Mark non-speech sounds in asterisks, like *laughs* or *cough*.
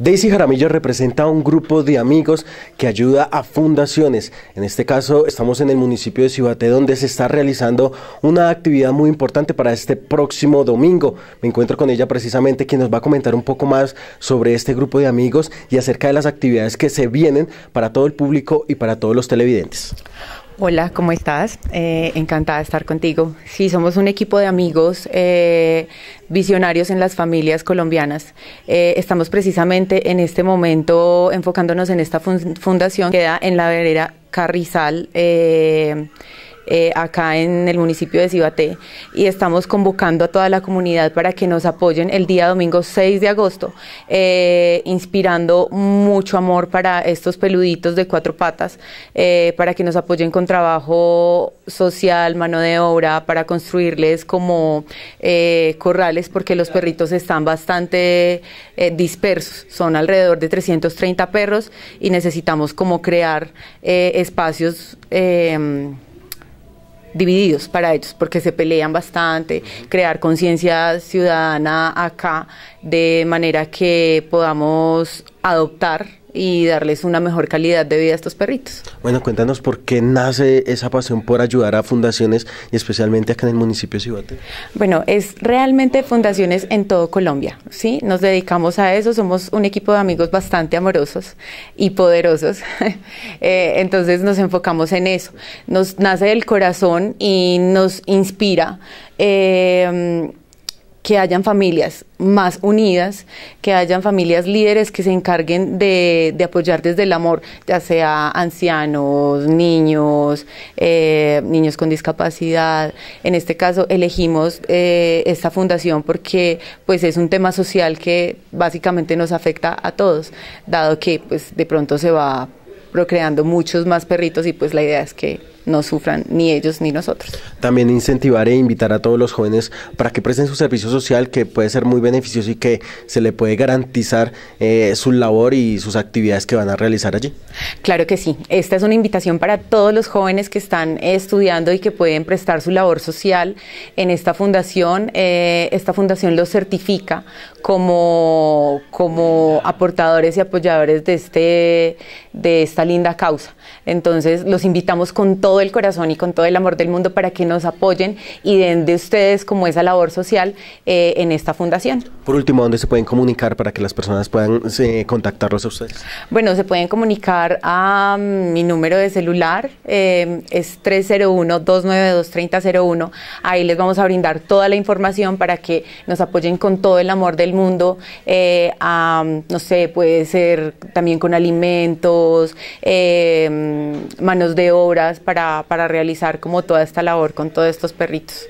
Daisy Jaramillo representa a un grupo de amigos que ayuda a fundaciones. En este caso estamos en el municipio de Cibaté donde se está realizando una actividad muy importante para este próximo domingo. Me encuentro con ella precisamente quien nos va a comentar un poco más sobre este grupo de amigos y acerca de las actividades que se vienen para todo el público y para todos los televidentes. Hola, ¿cómo estás? Eh, encantada de estar contigo. Sí, somos un equipo de amigos eh, visionarios en las familias colombianas. Eh, estamos precisamente en este momento enfocándonos en esta fundación que queda en la vereda Carrizal eh, acá en el municipio de Cibaté y estamos convocando a toda la comunidad para que nos apoyen el día domingo 6 de agosto, eh, inspirando mucho amor para estos peluditos de cuatro patas, eh, para que nos apoyen con trabajo social, mano de obra, para construirles como corrales, porque los perritos están bastante dispersos, son alrededor de 330 perros y necesitamos como crear espacios divididos para ellos, porque se pelean bastante, crear conciencia ciudadana acá, de manera que podamos adoptar y darles una mejor calidad de vida a estos perritos. Bueno, cuéntanos por qué nace esa pasión por ayudar a fundaciones y especialmente acá en el municipio de Cibote. Bueno, es realmente fundaciones en todo Colombia, ¿sí? Nos dedicamos a eso, somos un equipo de amigos bastante amorosos y poderosos, *laughs* eh, entonces nos enfocamos en eso. Nos nace del corazón y nos inspira. Eh, que hayan familias más unidas, que hayan familias líderes que se encarguen de, de apoyar desde el amor, ya sea ancianos, niños, eh, niños con discapacidad. En este caso elegimos eh, esta fundación porque pues es un tema social que básicamente nos afecta a todos, dado que pues de pronto se va procreando muchos más perritos y pues la idea es que no sufran ni ellos ni nosotros. También incentivar e invitar a todos los jóvenes para que presten su servicio social que puede ser muy beneficioso y que se le puede garantizar eh, su labor y sus actividades que van a realizar allí. Claro que sí. Esta es una invitación para todos los jóvenes que están eh, estudiando y que pueden prestar su labor social en esta fundación. Eh, esta fundación los certifica como, como aportadores y apoyadores de, este, de esta linda causa. Entonces los invitamos con todo el corazón y con todo el amor del mundo para que nos apoyen y den de ustedes como esa labor social eh, en esta fundación. Por último, ¿dónde se pueden comunicar para que las personas puedan eh, contactarlos a ustedes? Bueno, se pueden comunicar a mm, mi número de celular, eh, es 301-292-3001. Ahí les vamos a brindar toda la información para que nos apoyen con todo el amor del mundo. Mm, no sé, puede ser también con alimentos, mm, manos de obras para para, realizar como toda esta labor con todos estos perritos.